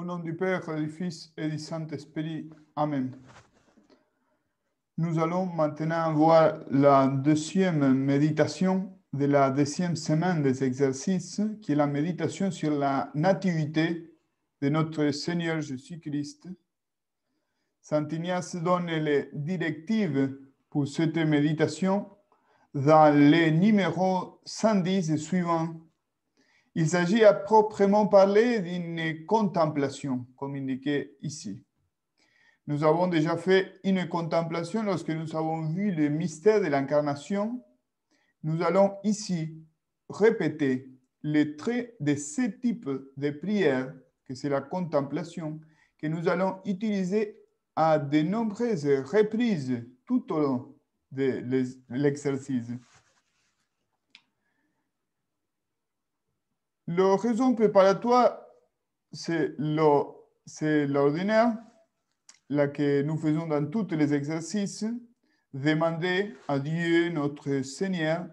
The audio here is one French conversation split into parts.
Au nom du Père, du Fils et du Saint-Esprit. Amen. Nous allons maintenant voir la deuxième méditation de la deuxième semaine des exercices, qui est la méditation sur la nativité de notre Seigneur Jésus-Christ. Saint Ignace donne les directives pour cette méditation dans les numéros 110 et suivants. Il s'agit à proprement parler d'une contemplation, comme indiqué ici. Nous avons déjà fait une contemplation lorsque nous avons vu le mystère de l'incarnation. Nous allons ici répéter les traits de ce type de prière, que c'est la contemplation, que nous allons utiliser à de nombreuses reprises tout au long de l'exercice. Le raison préparatoire, c'est l'ordinaire, la que nous faisons dans tous les exercices, demander à Dieu, notre Seigneur,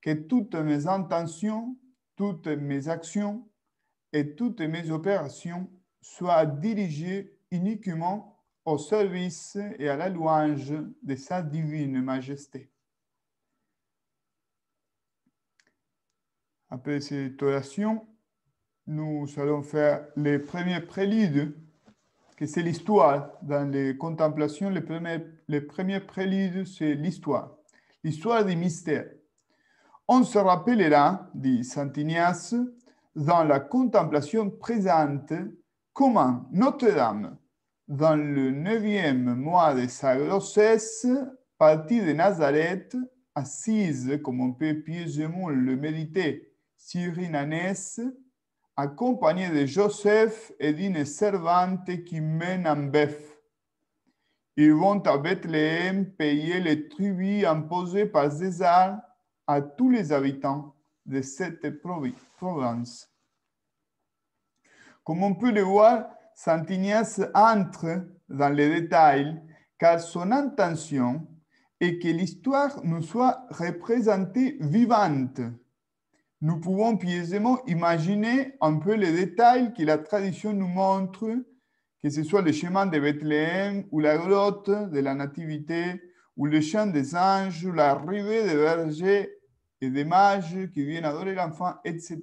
que toutes mes intentions, toutes mes actions et toutes mes opérations soient dirigées uniquement au service et à la louange de sa divine majesté. Après cette oration, nous allons faire les premiers préludes, que c'est l'histoire. Dans les contemplations, les premiers, les premiers préludes, c'est l'histoire. L'histoire des mystères. On se rappellera, dit Saint Ignace, dans la contemplation présente, comment Notre-Dame, dans le neuvième mois de sa grossesse, partie de Nazareth, assise, comme on peut pieusement le méditer, surinanaise, accompagné de Joseph et d'une servante qui mène en bœuf. Ils vont à Bethléem payer les tribus imposées par César à tous les habitants de cette province. Comme on peut le voir, Saint Ignace entre dans les détails car son intention est que l'histoire nous soit représentée vivante nous pouvons pieusement imaginer un peu les détails que la tradition nous montre, que ce soit le chemin de Bethléem ou la grotte de la Nativité ou le chant des anges ou l'arrivée des bergers et des mages qui viennent adorer l'enfant, etc.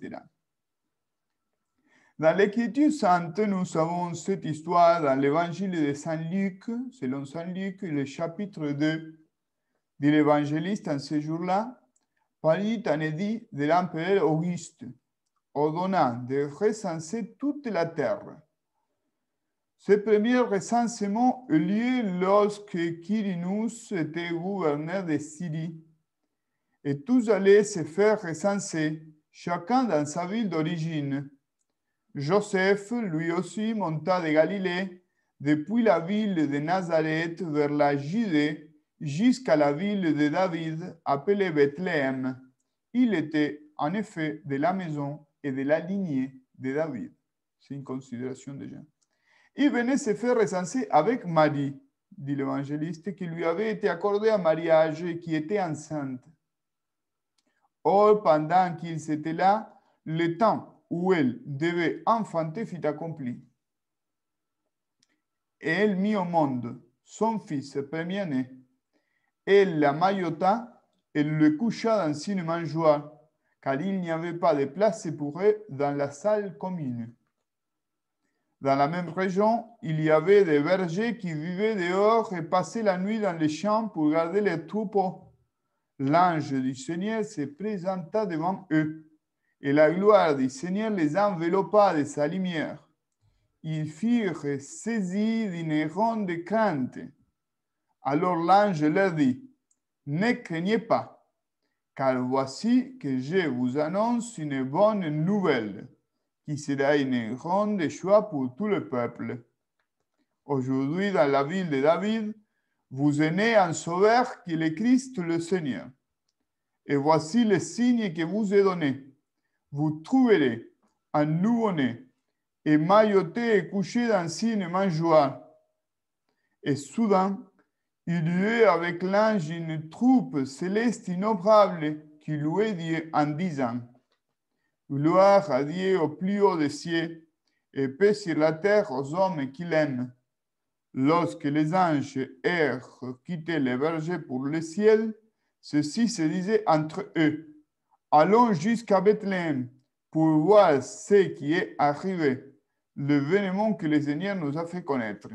Dans l'Écriture sainte, nous avons cette histoire dans l'Évangile de Saint-Luc, selon Saint-Luc, le chapitre 2 de l'Évangéliste en ce jour-là, Palit en édit de l'empereur Auguste, ordonnant de recenser toute la terre. Ce premier recensement eut lieu lorsque Quirinus était gouverneur de Syrie, et tous allaient se faire recenser, chacun dans sa ville d'origine. Joseph, lui aussi, monta de Galilée, depuis la ville de Nazareth vers la Judée, jusqu'à la ville de David appelée Bethléem. Il était en effet de la maison et de la lignée de David. C'est une considération déjà. Il venait se faire recenser avec Marie, dit l'évangéliste, qui lui avait été accordée un mariage et qui était enceinte. Or, pendant qu'ils étaient là, le temps où elle devait enfanter fut accompli. Et elle mit au monde son fils premier-né elle la maillota et le coucha dans une mangeoire, car il n'y avait pas de place pour eux dans la salle commune. Dans la même région, il y avait des bergers qui vivaient dehors et passaient la nuit dans les champs pour garder les troupeaux. L'ange du Seigneur se présenta devant eux, et la gloire du Seigneur les enveloppa de sa lumière. Ils furent saisis d'une ronde crainte alors l'ange leur dit, ne craignez pas, car voici que je vous annonce une bonne nouvelle, qui sera une grande joie pour tout le peuple. Aujourd'hui, dans la ville de David, vous est un sauveur qui est le Christ le Seigneur. Et voici le signe que vous est donné. Vous trouverez un nouveau-né, mailloté et couché dans une mangeoire. Et soudain, il y eut avec l'ange une troupe céleste innombrable qui louait Dieu en disant Gloire à Dieu au plus haut des cieux et paix sur la terre aux hommes qu'il aime. Lorsque les anges eurent quitté les vergers pour le ciel, ceci se disait entre eux Allons jusqu'à Bethléem pour voir ce qui est arrivé, le vénement que le Seigneur nous a fait connaître.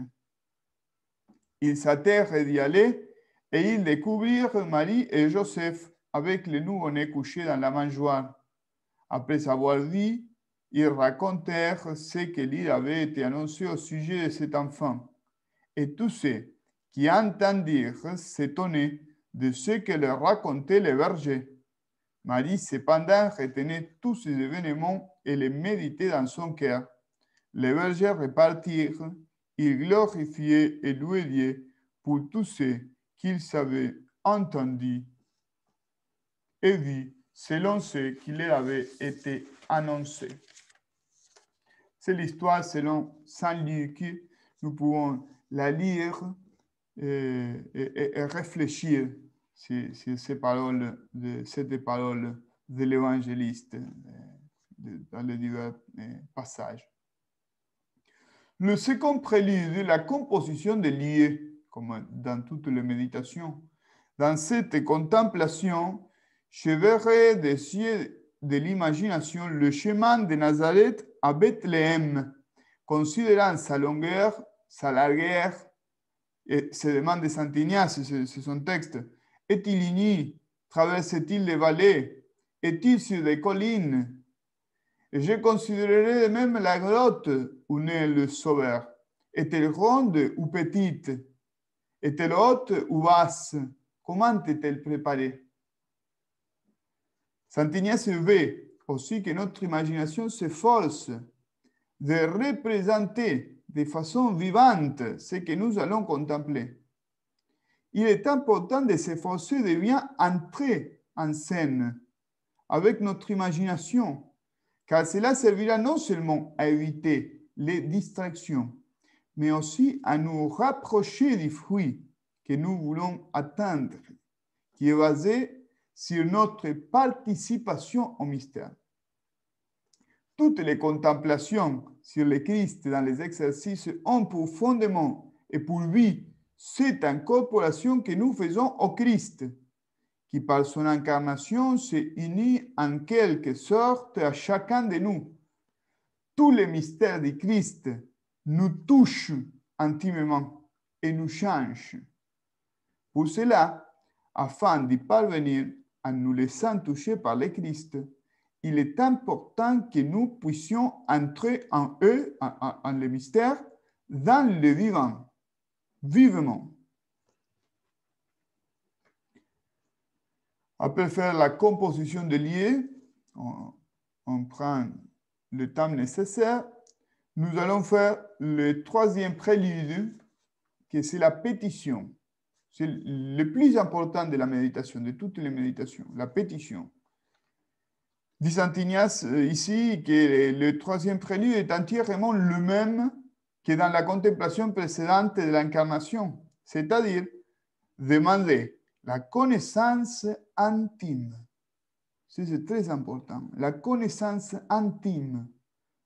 Ils et d'y aller et ils découvrirent Marie et Joseph avec le nouveau-né couché dans la mangeoire. Après avoir dit, ils racontèrent ce que l'île avait été annoncé au sujet de cet enfant. Et tous ceux qui entendirent s'étonnaient de ce que leur racontait le berger. Marie, cependant, retenait tous ces événements et les méditait dans son cœur. Les bergers repartirent il glorifiait et louait pour tous ceux qu'il savait entendu et dit selon ce qui leur avait été annoncé. C'est l'histoire selon Saint Luc. Nous pouvons la lire euh, et, réfléchir sur, ces paroles, de, cette parole de l'évangéliste euh, dans les divers euh, passages. Le second prélude est la composition de Lié, comme dans toutes les méditations. Dans cette contemplation, je verrai des yeux de l'imagination le chemin de Nazareth à Bethléem, considérant sa longueur, sa largeur, et se demande Saint Ignace, c'est son texte. Est-il uni Traverse-t-il les vallées Est-il sur des collines et je considérerai de même la grotte où naît le Sauveur. Est-elle grande ou petite Est-elle haute ou basse Comment est-elle préparée Saint Ignace veut aussi que notre imagination s'efforce de représenter de façon vivante ce que nous allons contempler. Il est important de s'efforcer de bien entrer en scène avec notre imagination car cela servira non seulement à éviter les distractions, mais aussi à nous rapprocher des fruits que nous voulons atteindre, qui est basé sur notre participation au mystère. Toutes les contemplations sur le Christ dans les exercices ont profondément et pour lui cette incorporation que nous faisons au Christ qui par son incarnation s'est unit en quelque sorte à chacun de nous. Tous les mystères du Christ nous touchent intimement et nous changent. Pour cela, afin d'y parvenir en nous laissant toucher par le Christ, il est important que nous puissions entrer en eux, en, les mystères, dans le vivant, vivement. Après faire la composition de liés. On, prend le temps nécessaire. Nous allons faire le troisième prélude, qui c'est la pétition. C'est le plus important de la méditation, de toutes les méditations, la pétition. Dit Saint Ignace ici que le troisième prélude est entièrement le même que dans la contemplation précédente de l'incarnation, c'est-à-dire demander la connaissance intime. C'est très important. La connaissance intime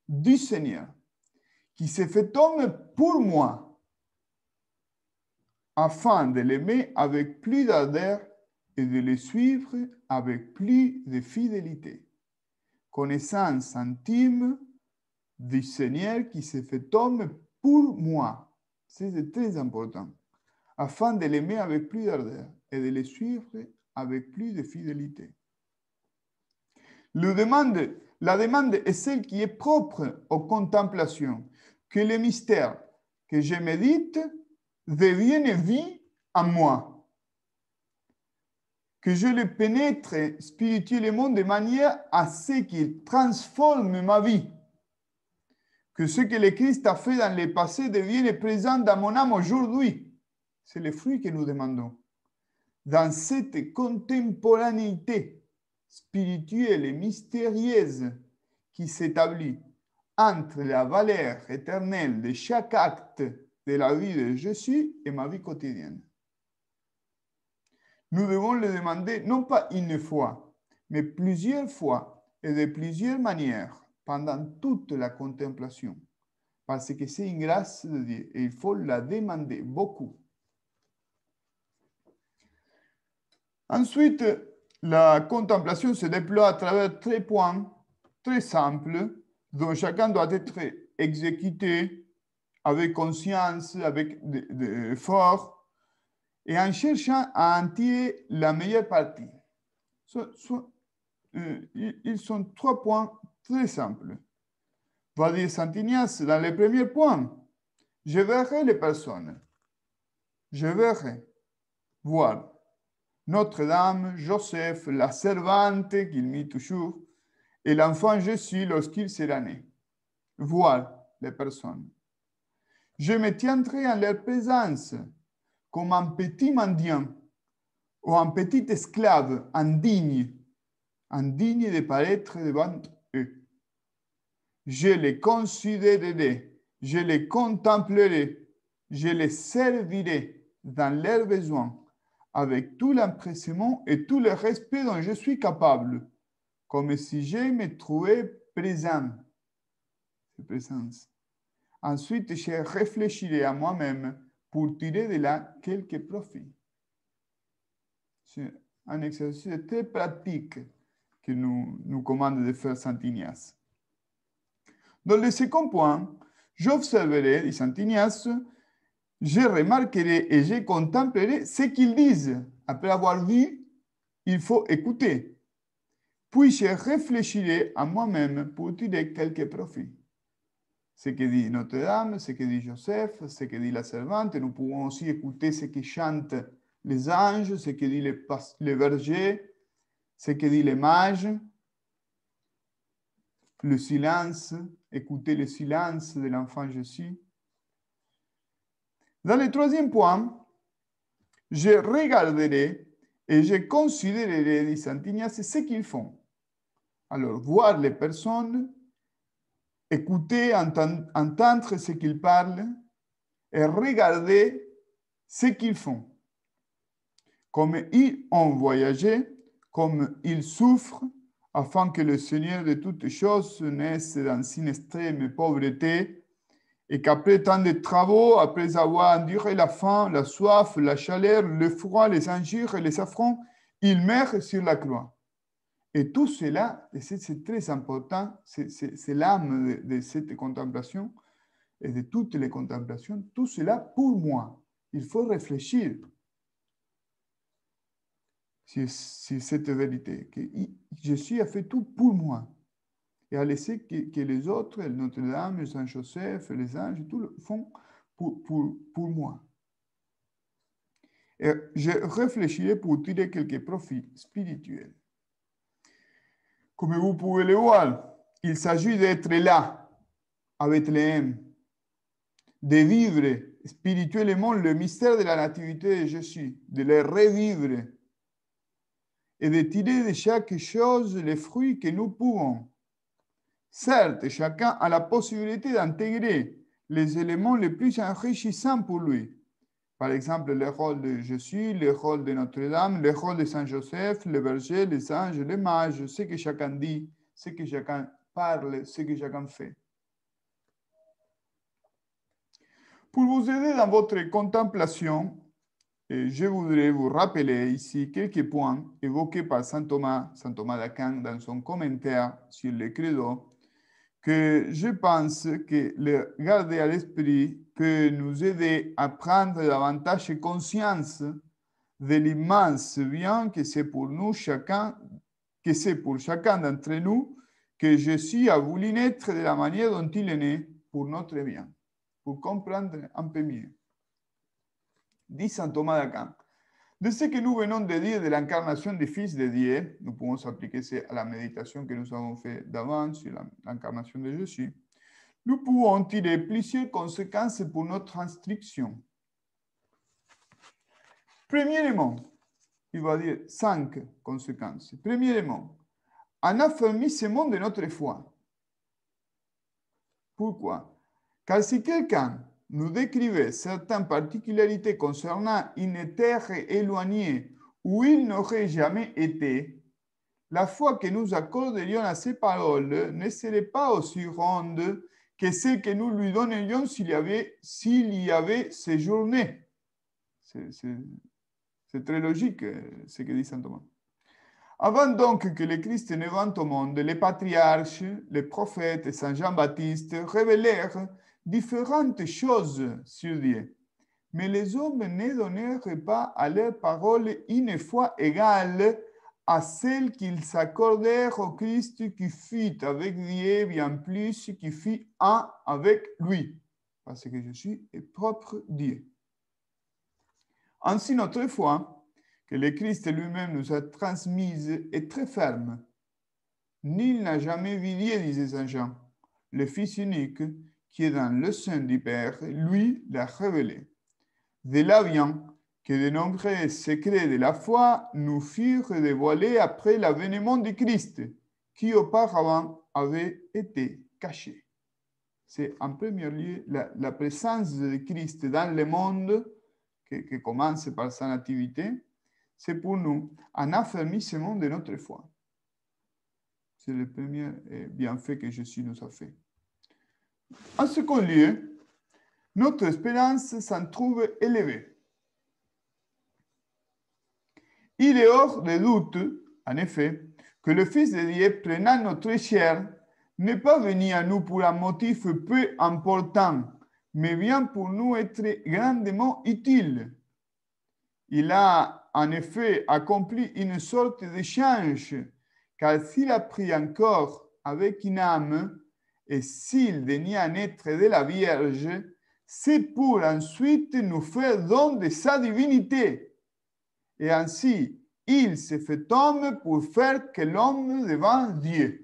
du Seigneur qui s'est fait homme pour moi afin de l'aimer avec plus d'ardeur et de le suivre avec plus de fidélité. Connaissance intime du Seigneur qui s'est fait homme pour moi. C'est très important. Afin de l'aimer avec plus d'ardeur et de les suivre avec plus de fidélité. Le demande, la demande est celle qui est propre aux contemplations, que les mystères que je médite deviennent vie en moi, que je les pénètre spirituellement de manière à ce qu'ils transforment ma vie, que ce que le Christ a fait dans le passé devienne présent dans mon âme aujourd'hui. C'est le fruit que nous demandons. Dans cette contemporanéité spirituelle et mystérieuse qui s'établit entre la valeur éternelle de chaque acte de la vie de suis et ma vie quotidienne. Nous devons le demander non pas une fois, mais plusieurs fois et de plusieurs manières pendant toute la contemplation, parce que c'est une grâce de Dieu et il faut la demander beaucoup. Ensuite, la contemplation se déploie à travers trois points très simples dont chacun doit être exécuté avec conscience, avec effort, et en cherchant à en tirer la meilleure partie. Euh, ils sont trois points très simples. Va dire Saint-Ignace dans le premier point, je verrai les personnes. Je verrai voir notre-Dame, Joseph, la servante qu'il mit toujours, et l'enfant Jésus lorsqu'il sera né. Voilà les personnes. Je me tiendrai en leur présence comme un petit mendiant ou un petit esclave indigne, indigne de paraître devant eux. Je les considérerai, je les contemplerai, je les servirai dans leurs besoins avec tout l'empressement et tout le respect dont je suis capable, comme si je me trouvais présent. présence. Ensuite, je réfléchirai à moi-même pour tirer de là quelques profits. C'est un exercice très pratique que nous, nous commande de faire Saint-Ignace. Dans le second point, j'observerai, dit Saint-Ignace, je remarquerai et je contemplerai ce qu'ils disent. Après avoir vu, il faut écouter. Puis je réfléchirai à moi-même pour tirer quelques profits. Ce que dit Notre-Dame, ce que dit Joseph, ce que dit la servante, nous pouvons aussi écouter ce que chantent les anges, ce que dit le les ce que dit les mages, le silence, écouter le silence de l'enfant Jésus. Dans le troisième point, je regarderai et je considérerai, dit Santinia, ce qu'ils font. Alors, voir les personnes, écouter, entendre ce qu'ils parlent et regarder ce qu'ils font. Comme ils ont voyagé, comme ils souffrent, afin que le Seigneur de toutes choses naisse dans une extrême pauvreté et qu'après tant de travaux, après avoir enduré la faim, la soif, la chaleur, le froid, les injures et les affronts, il meurt sur la croix. Et tout cela, et c'est très important, c'est l'âme de, cette contemplation et de toutes les contemplations, tout cela pour moi. Il faut réfléchir sur, cette vérité. Que je suis a fait tout pour moi et à laisser que, les autres, Notre-Dame, Saint-Joseph, les anges, tout le font pour, pour, pour moi. Et je réfléchirai pour tirer quelques profits spirituels. Comme vous pouvez le voir, il s'agit d'être là à Bethléem, de vivre spirituellement le mystère de la nativité de Jésus, de le revivre et de tirer de chaque chose les fruits que nous pouvons Certes, chacun a la possibilité d'intégrer les éléments les plus enrichissants pour lui. Par exemple, le rôle de Jésus, le rôle de Notre-Dame, le rôle de Saint-Joseph, le berger, les anges, les mages, ce que chacun dit, ce que chacun parle, ce que chacun fait. Pour vous aider dans votre contemplation, je voudrais vous rappeler ici quelques points évoqués par Saint Thomas, Saint Thomas d'Aquin dans son commentaire sur le credo que je pense que le garder à l'esprit peut nous aider à prendre davantage conscience de l'immense bien que c'est pour nous chacun, que c'est pour chacun d'entre nous que Jésus a voulu naître de la manière dont il est né pour notre bien, pour comprendre un peu mieux. Dit saint Thomas d'Aquin. De ce que nous venons de dire de l'incarnation du Fils de Dieu, nous pouvons appliquer à la méditation que nous avons faite d'avant sur l'incarnation de Jésus. Nous pouvons tirer plusieurs conséquences pour notre instruction. Premièrement, il va dire cinq conséquences. Premièrement, un affermissement de notre foi. Pourquoi Car si quelqu'un nous décrivait certaines particularités concernant une terre éloignée où il n'aurait jamais été, la foi que nous accorderions à ces paroles ne serait pas aussi grande que celle que nous lui donnerions s'il y avait, s'il séjourné. C'est très logique euh, ce que dit saint Thomas. Avant donc que le Christ ne vente au monde, les patriarches, les prophètes et Saint Jean-Baptiste révélèrent différentes choses sur Dieu. Mais les hommes ne donnèrent pas à leurs paroles une foi égale à celle qu'ils accordèrent au Christ qui fit avec Dieu, bien plus qui fit un avec lui, parce que je suis et propre Dieu. Ainsi, notre foi, que le Christ lui-même nous a transmise, est très ferme. Nul n'a jamais vu Dieu, disait Saint Jean, le Fils unique, qui est dans le sein du Père, lui l'a révélé. De là vient que de nombreux secrets de la foi nous furent dévoilés après l'avènement du Christ, qui auparavant avait été caché. C'est en premier lieu la, présence de Christ dans le monde, qui, qui commence par sa nativité, c'est pour nous un affermissement de notre foi. C'est le premier eh, bienfait que Jésus nous a fait. En second lieu, notre espérance s'en trouve élevée. Il est hors de doute, en effet, que le Fils de Dieu prenant notre chair n'est pas venu à nous pour un motif peu important, mais bien pour nous être grandement utile. Il a en effet accompli une sorte d'échange, car s'il a pris encore avec une âme, et s'il daignait naître de la Vierge, c'est pour ensuite nous faire don de sa divinité. Et ainsi, il se fait homme pour faire que l'homme devant Dieu.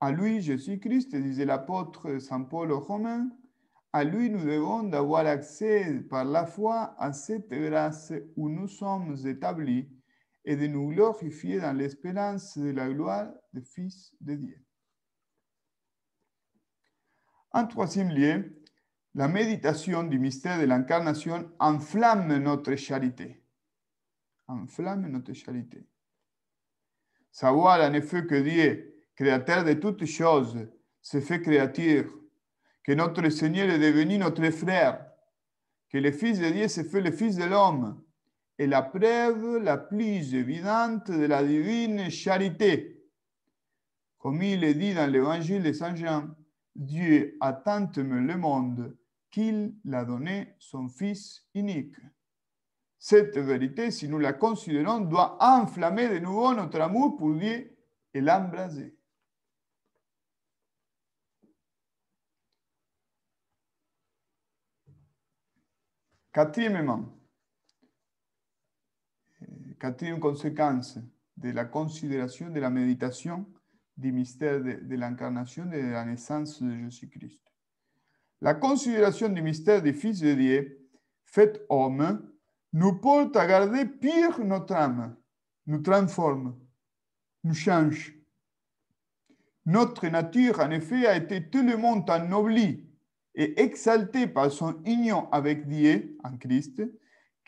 À lui, Jésus-Christ, disait l'apôtre Saint Paul aux Romains, à lui nous devons d'avoir accès par la foi à cette grâce où nous sommes établis et de nous glorifier dans l'espérance de la gloire du Fils de Dieu. En troisième lieu, la méditation du mystère de l'incarnation enflamme notre charité. Enflamme notre charité. Savoir en effet que Dieu, créateur de toutes choses, se fait Créateur, que notre Seigneur est devenu notre frère, que le Fils de Dieu se fait le Fils de l'homme, est la preuve la plus évidente de la divine charité. Comme il est dit dans l'évangile de Saint Jean, Dieu a tant aimé le monde qu'il l'a donné son Fils unique. Cette vérité, si nous la considérons, doit enflammer de nouveau notre amour pour Dieu et l'embraser. Quatrièmement, quatrième conséquence de la considération de la méditation du mystère de, l'incarnation et de la naissance de Jésus-Christ. La considération du mystère du Fils de Dieu, fait homme, nous porte à garder pire notre âme, nous transforme, nous change. Notre nature, en effet, a été tellement ennoblie et exaltée par son union avec Dieu en Christ,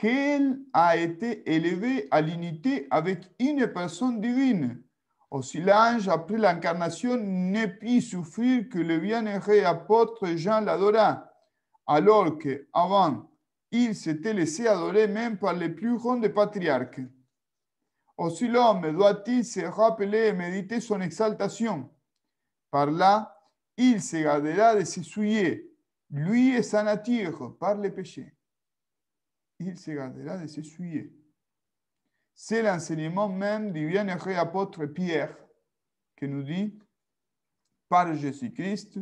qu'elle a été élevé à l'unité avec une personne divine. Aussi, l'ange, après l'incarnation, ne put souffrir que le bienheureux apôtre Jean l'adora, alors qu'avant, il s'était laissé adorer même par les plus grands des patriarches. Aussi, l'homme doit-il se rappeler et méditer son exaltation. Par là, il se gardera de s'essuyer, lui et sa nature, par les péchés il se gardera de s'essuyer. C'est l'enseignement même du bien apôtre Pierre qui nous dit, par Jésus-Christ,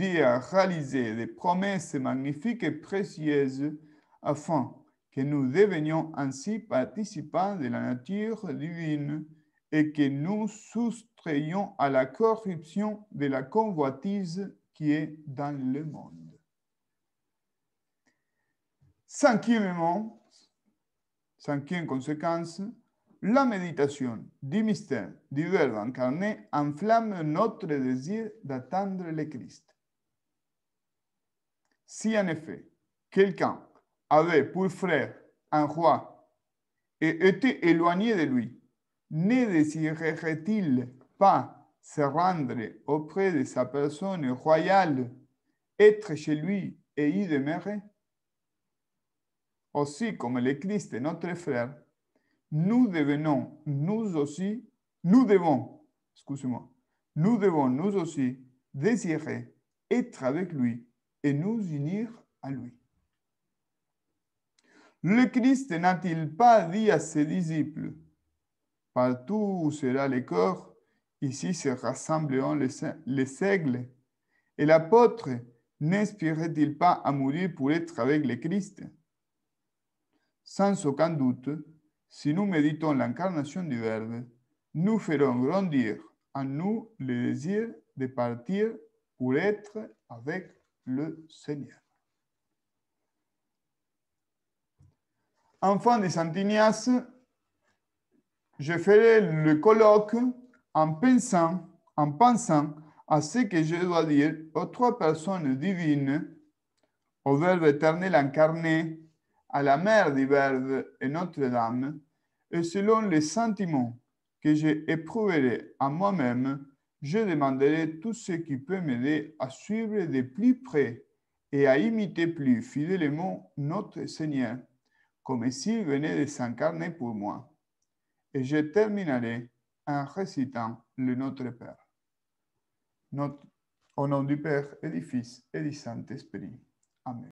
a réaliser des promesses magnifiques et précieuses afin que nous devenions ainsi participants de la nature divine et que nous soustrayons à la corruption de la convoitise qui est dans le monde. Cinquièmement, cinquième conséquence, la méditation du mystère du Verbe incarné enflamme notre désir d'attendre le Christ. Si en effet, quelqu'un avait pour frère un roi et était éloigné de lui, ne désirerait-il pas se rendre auprès de sa personne royale, être chez lui et y demeurer aussi comme le Christ est notre frère, nous devenons, nous aussi, nous devons, excusez-moi, nous devons nous aussi désirer être avec lui et nous unir à lui. Le Christ n'a-t-il pas dit à ses disciples, partout où sera le corps, ici se rassembleront les aigles, et l'apôtre n'inspirait-il pas à mourir pour être avec le Christ sans aucun doute, si nous méditons l'incarnation du Verbe, nous ferons grandir en nous le désir de partir pour être avec le Seigneur. Enfant de Saint Ignace, je ferai le colloque en pensant, en pensant à ce que je dois dire aux trois personnes divines, au Verbe éternel incarné, à la mer Verde et Notre-Dame, et selon les sentiments que j'éprouverai à moi-même, je demanderai tout ce qui peut m'aider à suivre de plus près et à imiter plus fidèlement notre Seigneur, comme s'il venait de s'incarner pour moi. Et je terminerai en récitant le Notre Père. Notre, au nom du Père et du Fils et du Saint-Esprit. Amen.